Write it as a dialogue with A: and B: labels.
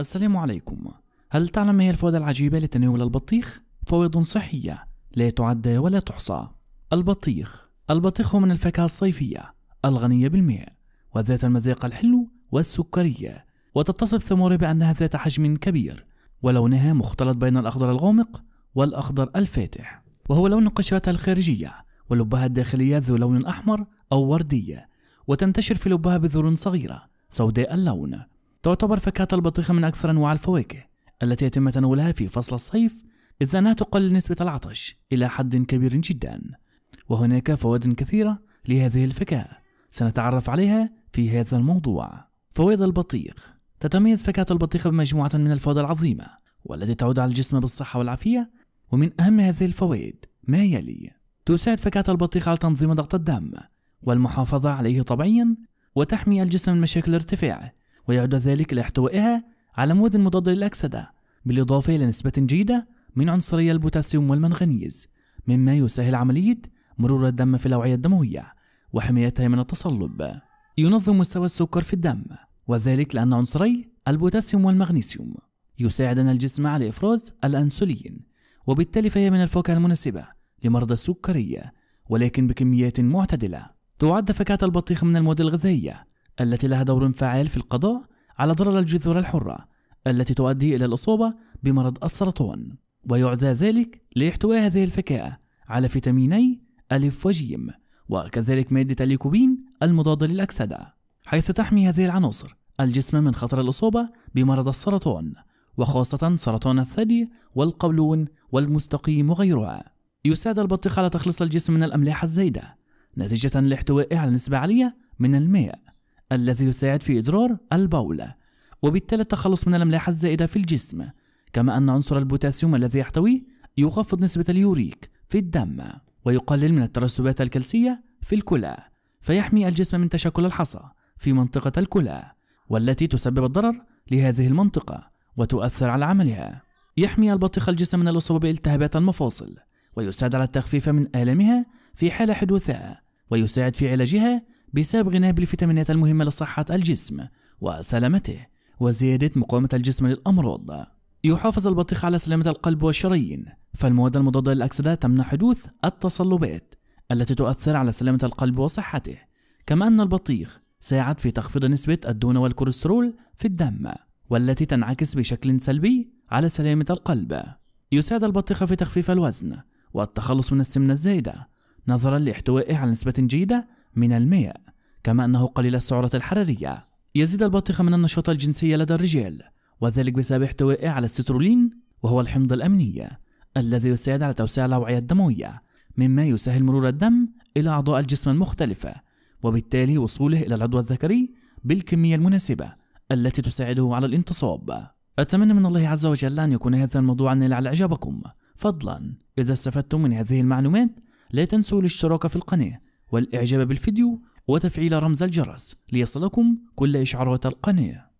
A: السلام عليكم هل تعلم ما هي الفوائد العجيبة لتناول البطيخ؟ فوائد صحية لا تعد ولا تحصى البطيخ البطيخ هو من الفاكهة الصيفية الغنية بالماء وذات المذاق الحلو والسكرية وتتصف ثمارها بأنها ذات حجم كبير ولونها مختلط بين الأخضر الغامق والأخضر الفاتح وهو لون قشرتها الخارجية ولبها الداخلية ذو لون أحمر أو وردي وتنتشر في لبها بذور صغيرة سوداء اللون تعتبر فاكهة البطيخة من أكثر أنواع الفواكه التي يتم تناولها في فصل الصيف إذ أنها تقلل نسبة العطش إلى حد كبير جدا وهناك فوائد كثيرة لهذه الفاكهة سنتعرف عليها في هذا الموضوع فوائد البطيخ تتميز فاكهة البطيخة بمجموعة من الفوائد العظيمة والتي تعود على الجسم بالصحة والعافية ومن أهم هذه الفوائد ما يلي تساعد فكاهة البطيخ على تنظيم ضغط الدم والمحافظة عليه طبيعيا وتحمي الجسم من مشاكل الارتفاع ويعد ذلك لاحتوائها على مواد مضادة للأكسدة بالإضافة إلى نسبة جيدة من عنصري البوتاسيوم والمنغنيز مما يسهل عملية مرور الدم في الأوعية الدموية وحمايتها من التصلب ينظم مستوى السكر في الدم وذلك لأن عنصري البوتاسيوم والمغنيسيوم يساعدنا الجسم على إفراز الأنسولين وبالتالي فهي من الفواكه المناسبة لمرضى السكرية ولكن بكميات معتدلة تعد فاكهة البطيخ من المواد الغذائية التي لها دور فعال في القضاء على ضرر الجذور الحرة التي تؤدي إلى الإصابة بمرض السرطان ويعزى ذلك لاحتواء هذه الفاكهة على فيتاميني ألف وجيم وكذلك مادة الليكوبين المضادة للأكسدة حيث تحمي هذه العناصر الجسم من خطر الإصابة بمرض السرطان وخاصة سرطان الثدي والقولون والمستقيم وغيرها يساعد البطيخ على تخليص الجسم من الأملاح الزايدة نتيجة لاحتوائه على نسبة عالية من الماء الذي يساعد في إدرار البول وبالتالي التخلص من الأملاح الزائدة في الجسم كما أن عنصر البوتاسيوم الذي يحتويه يخفض نسبة اليوريك في الدم ويقلل من الترسبات الكلسية في الكلى فيحمي الجسم من تشكل الحصى في منطقة الكلى والتي تسبب الضرر لهذه المنطقة وتؤثر على عملها يحمي البطيخ الجسم من الإصابة بالتهابات المفاصل ويساعد على التخفيف من آلامها في حال حدوثها ويساعد في علاجها بسبب غناه بالفيتامينات المهمة لصحة الجسم وسلامته وزيادة مقاومة الجسم للأمراض يحافظ البطيخ على سلامة القلب والشرايين فالمواد المضادة للأكسدة تمنع حدوث التصلبات التي تؤثر على سلامة القلب وصحته كما أن البطيخ ساعد في تخفيض نسبة الدهون والكوليسترول في الدم والتي تنعكس بشكل سلبي على سلامة القلب يساعد البطيخ في تخفيف الوزن والتخلص من السمنة الزايدة نظرا لاحتوائه على نسبة جيدة من الماء كما أنه قليل السعرات الحرارية يزيد البطيخ من النشاط الجنسي لدى الرجال وذلك بسبب احتوائه على السترولين وهو الحمض الأمني الذي يساعد على توسيع الأوعية الدموية مما يسهل مرور الدم إلى أعضاء الجسم المختلفة وبالتالي وصوله إلى العضو الذكري بالكمية المناسبة التي تساعده على الانتصاب أتمنى من الله عز وجل أن يكون هذا الموضوع نال على إعجابكم فضلا إذا استفدتم من هذه المعلومات لا تنسوا الاشتراك في القناة والإعجاب بالفيديو وتفعيل رمز الجرس ليصلكم كل إشعارات القناة